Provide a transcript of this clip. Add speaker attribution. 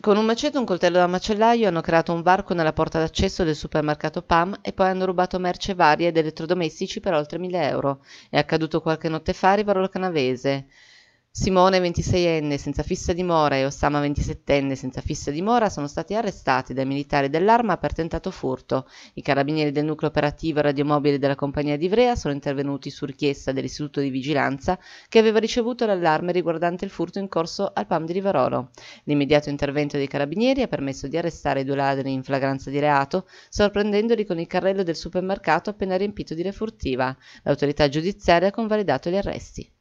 Speaker 1: Con un maceto e un coltello da macellaio hanno creato un varco nella porta d'accesso del supermercato Pam e poi hanno rubato merce varie ed elettrodomestici per oltre 1000 euro. È accaduto qualche notte fa a Rivarolo Canavese. Simone, 26enne, senza fissa dimora, e Osama, 27enne, senza fissa dimora, sono stati arrestati dai militari dell'arma per tentato furto. I carabinieri del nucleo operativo radiomobile della compagnia di Ivrea sono intervenuti su richiesta dell'istituto di vigilanza che aveva ricevuto l'allarme riguardante il furto in corso al PAM di Rivarolo. L'immediato intervento dei carabinieri ha permesso di arrestare i due ladri in flagranza di reato, sorprendendoli con il carrello del supermercato appena riempito di refurtiva. L'autorità giudiziaria ha convalidato gli arresti.